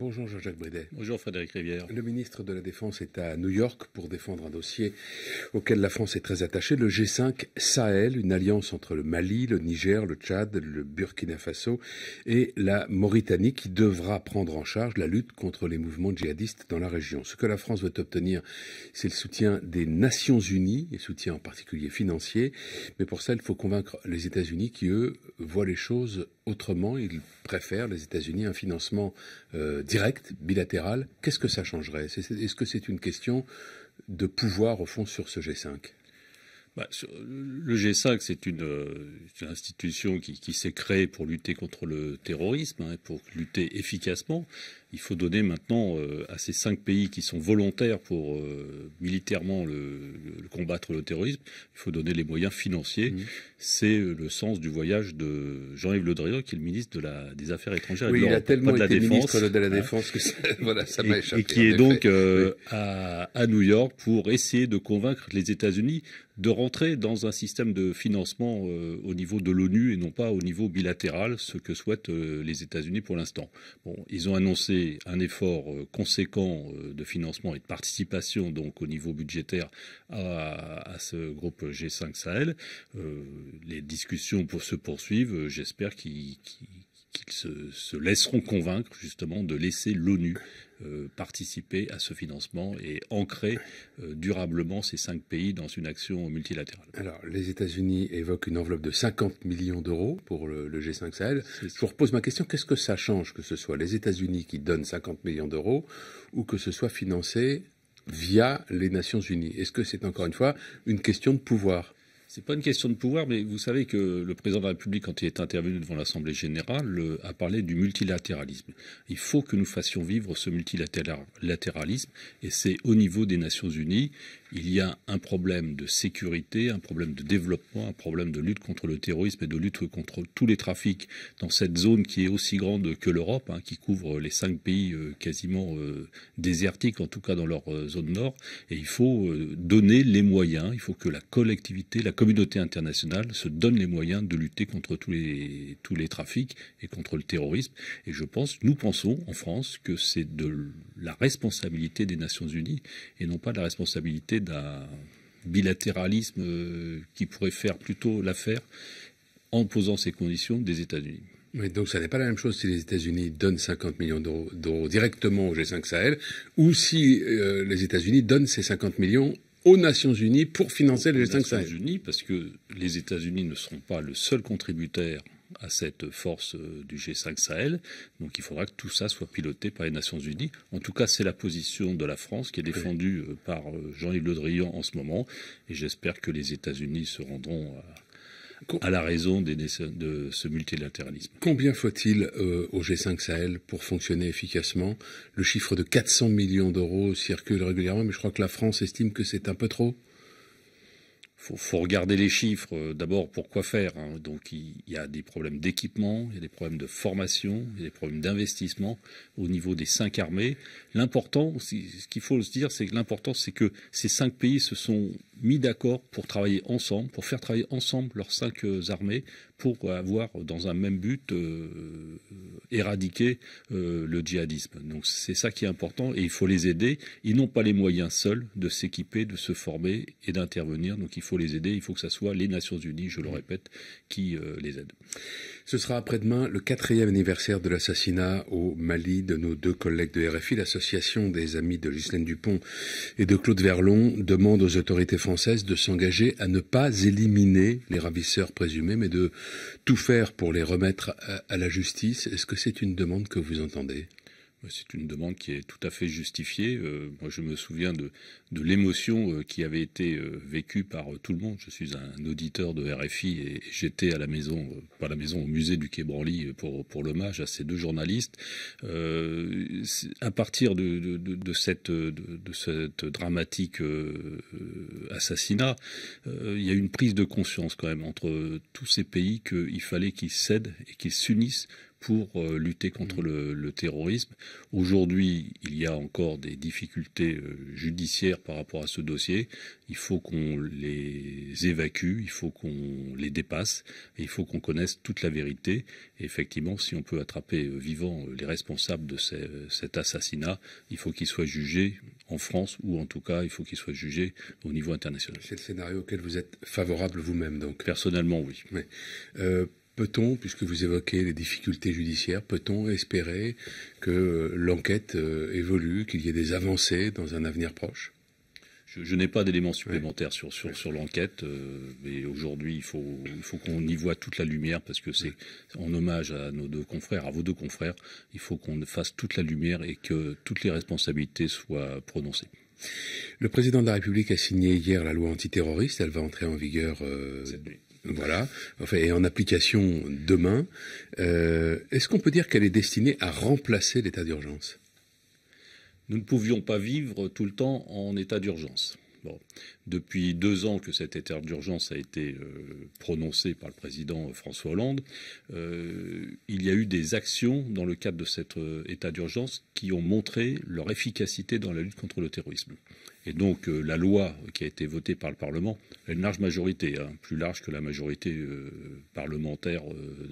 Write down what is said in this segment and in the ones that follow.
Bonjour Jean-Jacques Bridet. Bonjour Frédéric Rivière. Le ministre de la Défense est à New York pour défendre un dossier auquel la France est très attachée, le G5 Sahel, une alliance entre le Mali, le Niger, le Tchad, le Burkina Faso et la Mauritanie qui devra prendre en charge la lutte contre les mouvements djihadistes dans la région. Ce que la France doit obtenir, c'est le soutien des Nations Unies, et soutien en particulier financier, mais pour ça il faut convaincre les États-Unis qui, eux, voient les choses autrement, ils préfèrent, les États-Unis, un financement euh, direct, bilatéral. Qu'est-ce que ça changerait Est-ce que c'est une question de pouvoir, au fond, sur ce G5 bah, le G5, c'est une, euh, institution qui, s'est créée pour lutter contre le terrorisme, hein, pour lutter efficacement. Il faut donner maintenant euh, à ces cinq pays qui sont volontaires pour euh, militairement combattre le terrorisme, il faut donner les moyens financiers. Mmh. C'est le sens du voyage de Jean-Yves Le Drian, qui est le ministre des Affaires étrangères. et de la été de la hein. Défense que ça, m'a échappé. Et qui est donc à New York pour essayer de convaincre les États-Unis de rentrer dans un système de financement euh, au niveau de l'ONU et non pas au niveau bilatéral, ce que souhaitent euh, les États-Unis pour l'instant. Bon, ils ont annoncé un effort euh, conséquent de financement et de participation donc au niveau budgétaire à, ce groupe G5 Sahel. les discussions pour se poursuivent. J'espère qu'ils qu'ils se, laisseront convaincre justement de laisser l'ONU euh, participer à ce financement et ancrer euh, durablement ces cinq pays dans une action multilatérale. Alors, les États-Unis évoquent une enveloppe de 50 millions d'euros pour le, G5 Sahel. Je vous repose ma question, qu'est-ce que ça change que ce soit les États-Unis qui donnent 50 millions d'euros ou que ce soit financé via les Nations Unies Est-ce que c'est encore une fois une question de pouvoir c'est pas une question de pouvoir, mais vous savez que le président de la République, quand il est intervenu devant l'Assemblée générale, euh, a parlé du multilatéralisme. Il faut que nous fassions vivre ce multilatéralisme, et c'est au niveau des Nations Unies il y a un problème de sécurité, un problème de développement, un problème de lutte contre le terrorisme et de lutte contre tous les trafics dans cette zone qui est aussi grande que l'Europe, hein, qui couvre les cinq pays euh, quasiment euh, désertiques, en tout cas dans leur euh, zone nord. Et il faut donner les moyens, il faut que la collectivité, la communauté internationale se donne les moyens de lutter contre tous les, tous les trafics et contre le terrorisme. Et je pense, nous pensons en France que c'est de la responsabilité des Nations Unies et non pas de la responsabilité d'un bilatéralisme euh, qui pourrait faire plutôt l'affaire en posant ces conditions des États-Unis. donc ça n'est pas la même chose si les États-Unis donnent 50 millions d'euros directement au G5 Sahel ou si euh, les États-Unis donnent ces 50 millions aux Nations Unies pour financer le G5 Sahel. Les Nations Unies parce que les États-Unis ne seront pas le seul contributeur à cette force euh, du G5 Sahel. Donc il faudra que tout ça soit piloté par les Nations Unies. En tout cas, c'est la position de la France qui est défendue euh, par euh, Jean-Yves Le Drian en ce moment. Et j'espère que les États-Unis se rendront à, la raison de ce multilatéralisme. Combien faut-il au G5 Sahel pour fonctionner efficacement Le chiffre de 400 millions d'euros circule régulièrement, mais je crois que la France estime que c'est un peu trop faut, faut regarder les chiffres euh, d'abord pour quoi faire. Hein. Donc il, y a des problèmes d'équipement, il y a des problèmes de formation, il y a des problèmes d'investissement au niveau des cinq armées. L'important, ce qu'il faut se dire, c'est que l'important, c'est que ces cinq pays se sont mis d'accord pour travailler ensemble, pour faire travailler ensemble leurs cinq euh, armées, pour avoir euh, dans un même but éradiquer le djihadisme. Donc c'est ça qui est important et il faut les aider. Ils n'ont pas les moyens seuls de s'équiper, de se former et d'intervenir. Donc il faut faut les aider, il faut que ce soit les Nations Unies, je le répète, qui euh, les aident. Ce sera après-demain le quatrième anniversaire de l'assassinat au Mali de nos deux collègues de RFI. L'association des amis de Ghislaine Dupont et de Claude Verlon demande aux autorités françaises de s'engager à ne pas éliminer les ravisseurs présumés, mais de tout faire pour les remettre à la justice. Est-ce que c'est une demande que vous entendez c'est une demande qui est tout à fait justifiée. Euh, moi, je me souviens de, l'émotion euh, qui avait été euh, vécue par tout le monde. Je suis un auditeur de RFI et, j'étais à la maison, pas la maison, au musée du Quai Branly pour, l'hommage à ces deux journalistes. à partir de, cette, dramatique assassinat, il y a une prise de conscience quand même entre tous ces pays qu'il fallait qu'ils cèdent et qu'ils s'unissent pour euh, lutter contre mmh. le, terrorisme. Aujourd'hui, il y a encore des difficultés euh, judiciaires par rapport à ce dossier. Il faut qu'on les évacue, il faut qu'on les dépasse, et il faut qu'on connaisse toute la vérité. Et effectivement, si on peut attraper euh, vivant les responsables de cet assassinat, il faut qu'ils soient jugés en France, ou en tout cas, il faut qu'ils soient jugés au niveau international. C'est le scénario auquel vous êtes favorable vous-même, donc Personnellement, oui. Mais, Peut-on, puisque vous évoquez les difficultés judiciaires, peut-on espérer que l'enquête euh, évolue, qu'il y ait des avancées dans un avenir proche je, n'ai pas d'éléments supplémentaires sur, l'enquête, euh, mais aujourd'hui il faut, qu'on y voit toute la lumière parce que c'est en hommage à nos deux confrères, à vos deux confrères, il faut qu'on fasse toute la lumière et que toutes les responsabilités soient prononcées. Le président de la République a signé hier la loi antiterroriste, elle va entrer en vigueur euh, voilà, enfin, et en application demain, euh, est-ce qu'on peut dire qu'elle est destinée à remplacer l'état d'urgence Nous ne pouvions pas vivre tout le temps en état d'urgence. Depuis deux ans que cet état d'urgence a été euh, prononcé par le président euh, François Hollande, euh, il y a eu des actions dans le cadre de cet état d'urgence qui ont montré leur efficacité dans la lutte contre le terrorisme. Et donc la loi qui a été votée par le Parlement, a une large majorité, hein, plus large que la majorité parlementaire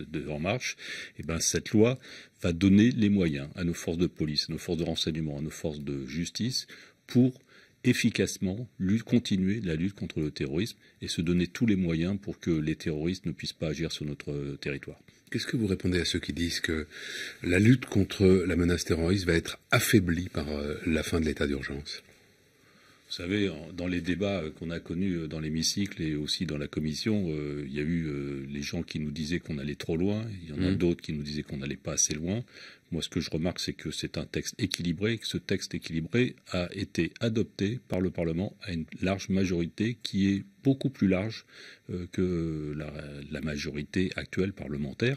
de En Marche, et eh ben cette loi va donner les moyens à nos forces de police, à nos forces de renseignement, à nos forces de justice pour efficacement continuer la lutte contre le terrorisme et se donner tous les moyens pour que les terroristes ne puissent pas agir sur notre euh, territoire. Qu'est-ce que vous répondez à ceux qui disent que la lutte contre la menace terroriste va être affaiblie par euh, la fin de l'état d'urgence vous savez, dans les débats euh, qu'on a connus dans l'hémicycle et aussi dans la commission, il y a eu les gens qui nous disaient qu'on allait trop loin, il y en a mmh. d'autres qui nous disaient qu'on n'allait pas assez loin. Moi, ce que je remarque, c'est que c'est un texte équilibré que ce texte équilibré a été adopté par le Parlement à une large majorité qui est beaucoup plus large euh, que la, majorité actuelle parlementaire.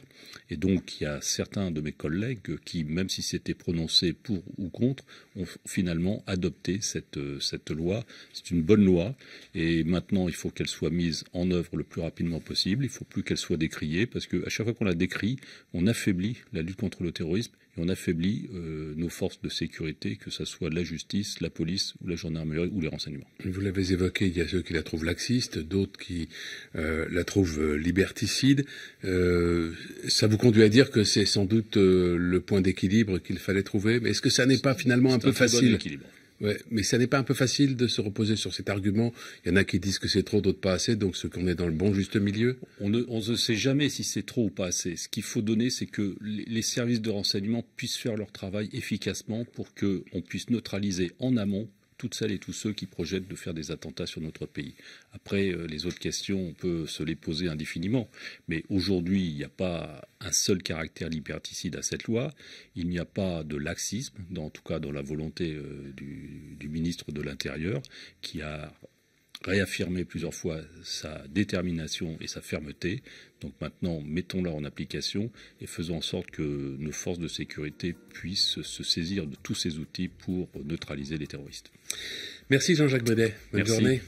Et donc, il y a certains de mes collègues qui, même si c'était prononcé pour ou contre, ont finalement adopté cette, euh, cette loi. C'est une bonne loi. Et maintenant, il faut qu'elle soit mise en œuvre le plus rapidement possible. Il ne faut plus qu'elle soit décriée parce qu'à chaque fois qu'on la décrit, on affaiblit la lutte contre le terrorisme et on affaiblit euh, nos forces de sécurité, que ce soit la justice, la police ou la gendarmerie ou les renseignements. Vous l'avez évoqué, il y a ceux qui la trouvent laxiste, d'autres qui euh, la trouvent euh, liberticide. ça vous conduit à dire que c'est sans doute le point d'équilibre qu'il fallait trouver, mais est-ce que ça n'est pas finalement un peu facile Ouais, mais ça n'est pas un peu facile de se reposer sur cet argument Il y en a qui disent que c'est trop, d'autres pas assez, donc ce qu'on est dans le bon juste milieu On ne, on ne sait jamais si c'est trop ou pas assez. Ce qu'il faut donner, c'est que les services de renseignement puissent faire leur travail efficacement pour qu'on puisse neutraliser en amont toutes celles et tous ceux qui projettent de faire des attentats sur notre pays. Après, euh, les autres questions, on peut se les poser indéfiniment. Mais aujourd'hui, il n'y a pas un seul caractère liberticide à cette loi. Il n'y a pas de laxisme, dans, en tout cas dans la volonté euh, du ministre de l'Intérieur, qui a réaffirmer plusieurs fois sa détermination et sa fermeté. Donc maintenant, mettons-la en application et faisons en sorte que nos forces de sécurité puissent se saisir de tous ces outils pour neutraliser les terroristes. Merci Jean-Jacques Baudet, Bonne journée.